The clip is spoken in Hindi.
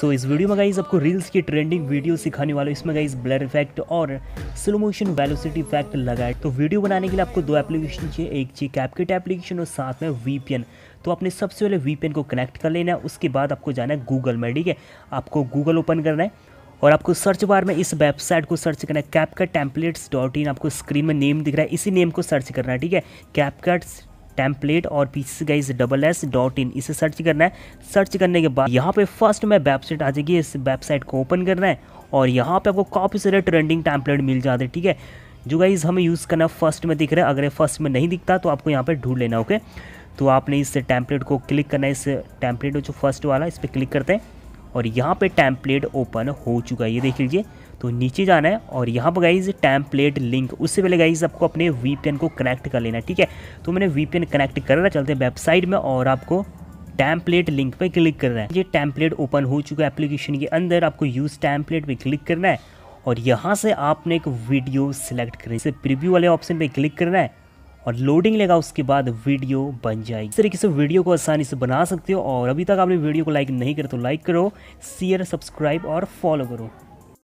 सो so, इस वीडियो में गाइज आपको रील्स की ट्रेंडिंग वीडियो सिखाने वाले इसमें गाइज ब्लर इफेक्ट और स्लो मोशन वेलोसिटी इफेक्ट लगाए तो वीडियो बनाने के लिए आपको दो एप्लीकेशन चाहिए एक चाहिए कैपकेट एप्लीकेशन और साथ में वीपीएन तो आपने सबसे पहले वीपीएन को कनेक्ट कर लेना है उसके बाद आपको जाना है गूगल में ठीक है आपको गूगल ओपन करना है और आपको सर्च बार में इस वेबसाइट को सर्च करना है कैपकट टेम्पलेट्स डॉट इन आपको स्क्रीन में नेम दिख रहा है इसी नेम को सर्च करना है ठीक है कैपकट्स टेम्पलेट और PCC guys double S dot in इसे सर्च करना है सर्च करने के बाद यहाँ पे फर्स्ट में वेबसाइट आ जाएगी इस वेबसाइट को ओपन करना है और यहाँ पे आपको काफ़ी सारे ट्रेंडिंग टैंपलेट मिल जाते हैं ठीक है जो गाइज हमें यूज़ करना फर्स्ट में दिख रहा है अगर फर्स्ट में नहीं दिखता तो आपको यहाँ पर ढूंढ लेना ओके तो आपने इस टैंपलेट को क्लिक करना है इस टैंपलेट जो फर्स्ट वाला इस पर क्लिक करते हैं और यहाँ पे प्लेट ओपन हो चुका है ये देख लीजिए तो नीचे जाना है और यहाँ पर गाइज प्लेट लिंक उससे पहले गाइज आपको अपने वी को कनेक्ट कर लेना है ठीक है तो मैंने वी कनेक्ट कर रहा चलते हैं वेबसाइट में और आपको टैम्पलेट लिंक पर क्लिक करना है ये टैम्पलेट ओपन हो चुका है एप्लीकेशन के अंदर आपको यूज़ प्लेट पर क्लिक करना है और यहाँ से आपने एक वीडियो सिलेक्ट करना है इसे प्रीव्यू वाले ऑप्शन पर क्लिक करना है और लोडिंग लेगा उसके बाद वीडियो बन जाएगी इस तरीके से वीडियो को आसानी से बना सकते हो और अभी तक आपने वीडियो को लाइक नहीं करे तो लाइक करो शेयर सब्सक्राइब और फॉलो करो